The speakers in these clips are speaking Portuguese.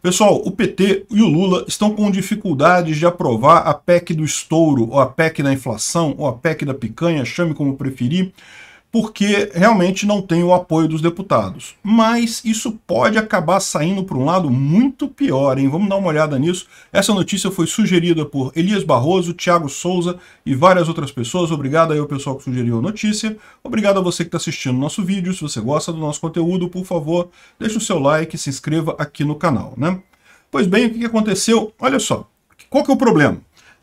Pessoal, o PT e o Lula estão com dificuldades de aprovar a PEC do estouro, ou a PEC da inflação, ou a PEC da picanha, chame como preferir, porque realmente não tem o apoio dos deputados. Mas isso pode acabar saindo para um lado muito pior, hein? Vamos dar uma olhada nisso. Essa notícia foi sugerida por Elias Barroso, Thiago Souza e várias outras pessoas. Obrigado aí ao pessoal que sugeriu a notícia. Obrigado a você que está assistindo o nosso vídeo. Se você gosta do nosso conteúdo, por favor, deixe o seu like e se inscreva aqui no canal, né? Pois bem, o que aconteceu? Olha só, qual que é o problema?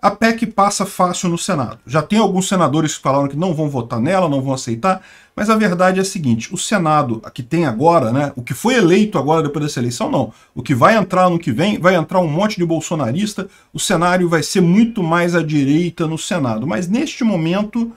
a PEC passa fácil no Senado. Já tem alguns senadores que falaram que não vão votar nela, não vão aceitar, mas a verdade é a seguinte, o Senado que tem agora, né, o que foi eleito agora depois dessa eleição, não. O que vai entrar no que vem, vai entrar um monte de bolsonarista, o cenário vai ser muito mais à direita no Senado. Mas neste momento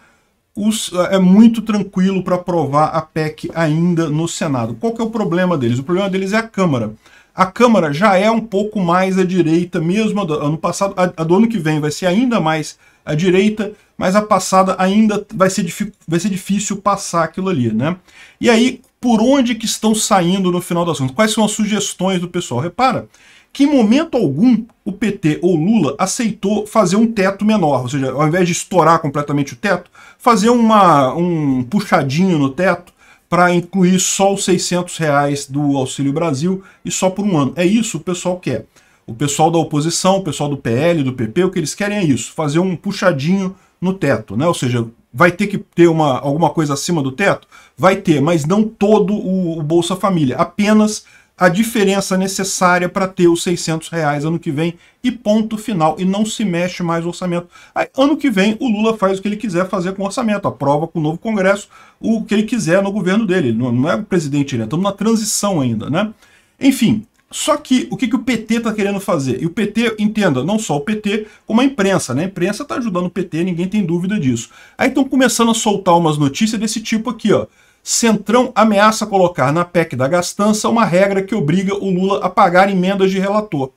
os, é muito tranquilo para aprovar a PEC ainda no Senado. Qual que é o problema deles? O problema deles é a Câmara. A Câmara já é um pouco mais à direita, mesmo do ano passado, a, a do ano que vem vai ser ainda mais à direita, mas a passada ainda vai ser, vai ser difícil passar aquilo ali, né? E aí, por onde que estão saindo no final das contas? Quais são as sugestões do pessoal? Repara que em momento algum o PT ou Lula aceitou fazer um teto menor, ou seja, ao invés de estourar completamente o teto, fazer uma, um puxadinho no teto, para incluir só os 600 reais do Auxílio Brasil e só por um ano. É isso o pessoal quer. O pessoal da oposição, o pessoal do PL, do PP, o que eles querem é isso, fazer um puxadinho no teto, né? Ou seja, vai ter que ter uma, alguma coisa acima do teto? Vai ter, mas não todo o, o Bolsa Família, apenas a diferença necessária para ter os 600 reais ano que vem e ponto final. E não se mexe mais o orçamento. Aí, ano que vem, o Lula faz o que ele quiser fazer com o orçamento, aprova com o novo Congresso o que ele quiser no governo dele. Não, não é o presidente, né? Estamos na transição ainda, né? Enfim, só que o que, que o PT está querendo fazer? E o PT, entenda, não só o PT, como a imprensa, né? A imprensa está ajudando o PT, ninguém tem dúvida disso. Aí estão começando a soltar umas notícias desse tipo aqui, ó. Centrão ameaça colocar na PEC da gastança uma regra que obriga o Lula a pagar emendas de relator.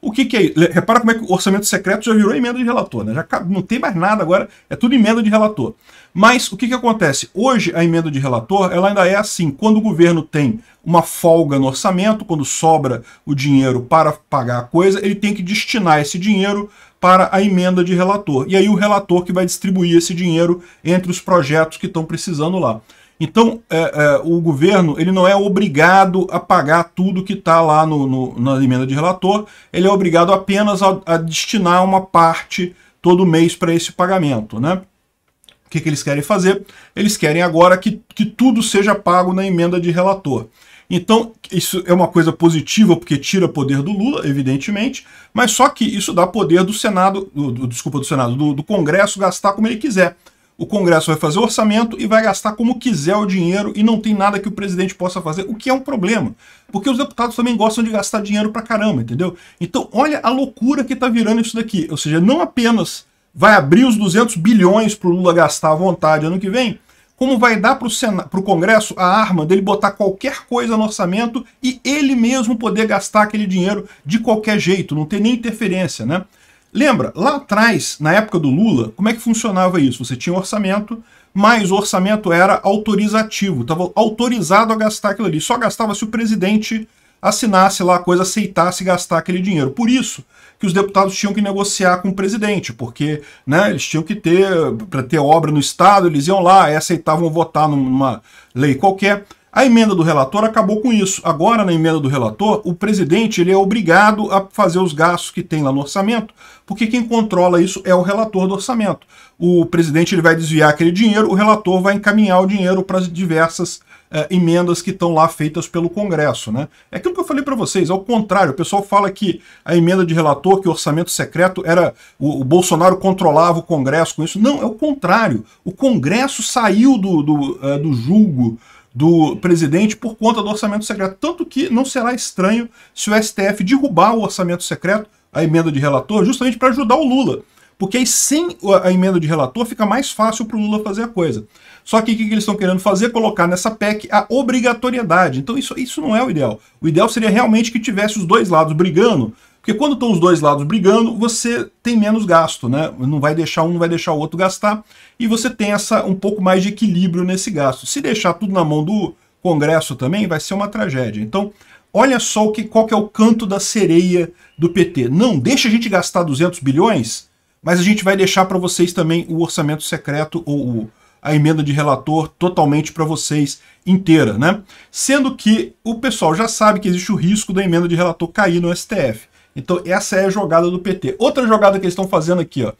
O que, que é isso? Repara como é que o orçamento secreto já virou emenda de relator, né? Já não tem mais nada agora, é tudo emenda de relator. Mas o que, que acontece? Hoje a emenda de relator ela ainda é assim. Quando o governo tem uma folga no orçamento, quando sobra o dinheiro para pagar a coisa, ele tem que destinar esse dinheiro para a emenda de relator. E aí o relator que vai distribuir esse dinheiro entre os projetos que estão precisando lá. Então, é, é, o governo ele não é obrigado a pagar tudo que está lá no, no, na emenda de relator, ele é obrigado apenas a, a destinar uma parte todo mês para esse pagamento. Né? O que, que eles querem fazer? Eles querem agora que, que tudo seja pago na emenda de relator. Então, isso é uma coisa positiva, porque tira poder do Lula, evidentemente, mas só que isso dá poder do Senado, do, do desculpa, do Senado, do, do Congresso gastar como ele quiser o Congresso vai fazer o orçamento e vai gastar como quiser o dinheiro e não tem nada que o presidente possa fazer, o que é um problema. Porque os deputados também gostam de gastar dinheiro pra caramba, entendeu? Então, olha a loucura que tá virando isso daqui. Ou seja, não apenas vai abrir os 200 bilhões pro Lula gastar à vontade ano que vem, como vai dar pro, Sena pro Congresso a arma dele botar qualquer coisa no orçamento e ele mesmo poder gastar aquele dinheiro de qualquer jeito, não ter nem interferência, né? Lembra, lá atrás, na época do Lula, como é que funcionava isso? Você tinha um orçamento, mas o orçamento era autorizativo, estava autorizado a gastar aquilo ali. Só gastava se o presidente assinasse lá a coisa, aceitasse gastar aquele dinheiro. Por isso que os deputados tinham que negociar com o presidente, porque né, eles tinham que ter, para ter obra no Estado, eles iam lá e aceitavam votar numa lei qualquer. A emenda do relator acabou com isso. Agora, na emenda do relator, o presidente ele é obrigado a fazer os gastos que tem lá no orçamento, porque quem controla isso é o relator do orçamento. O presidente ele vai desviar aquele dinheiro, o relator vai encaminhar o dinheiro para as diversas eh, emendas que estão lá feitas pelo Congresso. Né? É aquilo que eu falei para vocês, ao contrário, o pessoal fala que a emenda de relator, que o orçamento secreto era. O, o Bolsonaro controlava o Congresso com isso. Não, é o contrário. O Congresso saiu do, do, uh, do julgo do presidente por conta do orçamento secreto. Tanto que não será estranho se o STF derrubar o orçamento secreto, a emenda de relator, justamente para ajudar o Lula. Porque aí sem a emenda de relator fica mais fácil para o Lula fazer a coisa. Só que o que eles estão querendo fazer? Colocar nessa PEC a obrigatoriedade. Então isso, isso não é o ideal. O ideal seria realmente que tivesse os dois lados brigando porque quando estão os dois lados brigando, você tem menos gasto, né? Não vai deixar um, não vai deixar o outro gastar. E você tem essa um pouco mais de equilíbrio nesse gasto. Se deixar tudo na mão do Congresso também, vai ser uma tragédia. Então, olha só o que, qual que é o canto da sereia do PT. Não, deixa a gente gastar 200 bilhões, mas a gente vai deixar para vocês também o orçamento secreto ou o, a emenda de relator totalmente para vocês inteira, né? Sendo que o pessoal já sabe que existe o risco da emenda de relator cair no STF. Então essa é a jogada do PT. Outra jogada que eles estão fazendo aqui, ó.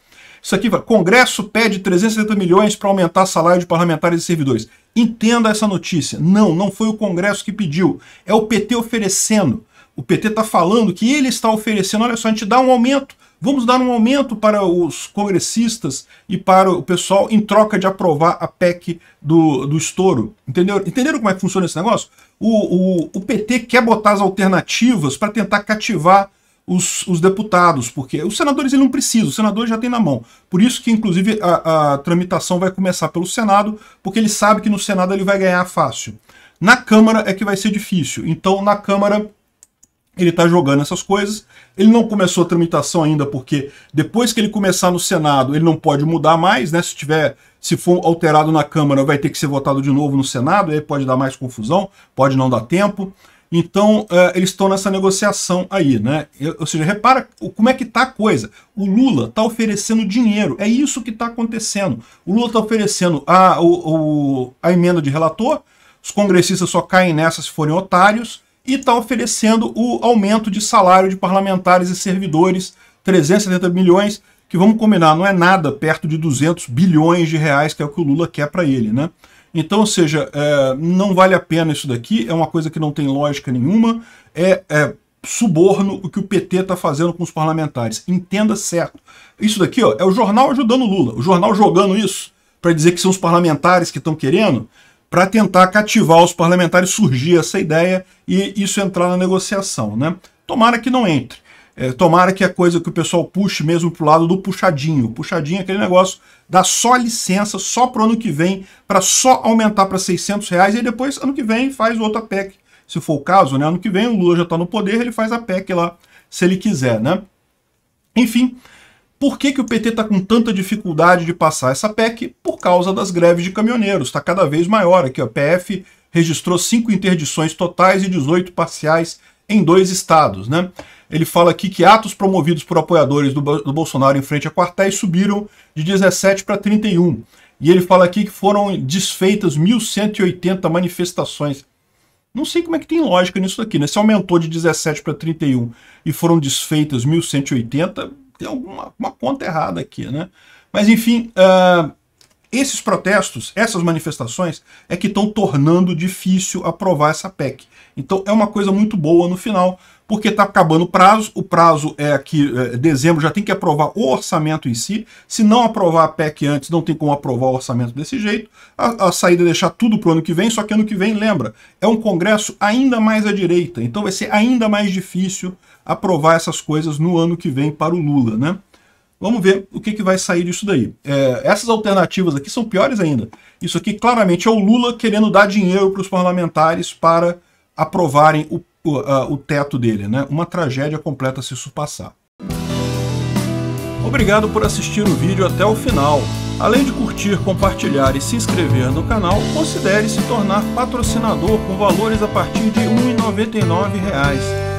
Isso aqui, Congresso pede 370 milhões para aumentar salário de parlamentares e servidores. Entenda essa notícia. Não, não foi o Congresso que pediu. É o PT oferecendo. O PT está falando que ele está oferecendo. Olha só, a gente dá um aumento. Vamos dar um aumento para os congressistas e para o pessoal em troca de aprovar a PEC do, do estouro. Entendeu? Entenderam como é que funciona esse negócio? O, o, o PT quer botar as alternativas para tentar cativar os, os, deputados, porque os senadores ele não precisa, o senador já tem na mão. Por isso que, inclusive, a, a, tramitação vai começar pelo Senado, porque ele sabe que no Senado ele vai ganhar fácil. Na Câmara é que vai ser difícil. Então, na Câmara, ele está jogando essas coisas. Ele não começou a tramitação ainda, porque depois que ele começar no Senado, ele não pode mudar mais, né? Se tiver. Se for alterado na Câmara, vai ter que ser votado de novo no Senado, aí pode dar mais confusão, pode não dar tempo. Então, é, eles estão nessa negociação aí, né? Ou seja, repara como é que tá a coisa. O Lula tá oferecendo dinheiro. É isso que tá acontecendo. O Lula tá oferecendo a, o, a emenda de relator, os congressistas só caem nessa se forem otários, e tá oferecendo o aumento de salário de parlamentares e servidores, 370 milhões, que vamos combinar, não é nada perto de 200 bilhões de reais, que é o que o Lula quer para ele, né? Então, ou seja, é, não vale a pena isso daqui, é uma coisa que não tem lógica nenhuma, é, é suborno o que o PT está fazendo com os parlamentares. Entenda certo. Isso daqui ó, é o jornal ajudando o Lula, o jornal jogando isso para dizer que são os parlamentares que estão querendo, para tentar cativar os parlamentares, surgir essa ideia e isso entrar na negociação. Né? Tomara que não entre. É, tomara que a coisa que o pessoal puxe mesmo pro lado do puxadinho. Puxadinho é aquele negócio, dá só licença, só pro ano que vem, para só aumentar para 600 reais, e depois, ano que vem, faz outra PEC. Se for o caso, né? Ano que vem o Lula já está no poder, ele faz a PEC lá, se ele quiser, né? Enfim, por que, que o PT está com tanta dificuldade de passar essa PEC? Por causa das greves de caminhoneiros. Está cada vez maior aqui. Ó. A PF registrou cinco interdições totais e 18 parciais em dois estados. Né? Ele fala aqui que atos promovidos por apoiadores do, do Bolsonaro em frente a quartéis subiram de 17 para 31. E ele fala aqui que foram desfeitas 1.180 manifestações. Não sei como é que tem lógica nisso aqui, né? Se aumentou de 17 para 31 e foram desfeitas 1.180, tem alguma conta errada aqui, né? Mas enfim, uh, esses protestos, essas manifestações, é que estão tornando difícil aprovar essa PEC. Então é uma coisa muito boa no final, porque está acabando o prazo. O prazo é que é, dezembro já tem que aprovar o orçamento em si. Se não aprovar a PEC antes, não tem como aprovar o orçamento desse jeito. A, a saída é deixar tudo para o ano que vem, só que ano que vem, lembra, é um Congresso ainda mais à direita. Então vai ser ainda mais difícil aprovar essas coisas no ano que vem para o Lula, né? Vamos ver o que, que vai sair disso daí. É, essas alternativas aqui são piores ainda. Isso aqui claramente é o Lula querendo dar dinheiro para os parlamentares para aprovarem o, o, uh, o teto dele. Né? Uma tragédia completa se isso passar. Obrigado por assistir o vídeo até o final. Além de curtir, compartilhar e se inscrever no canal, considere se tornar patrocinador com valores a partir de R$ 1,99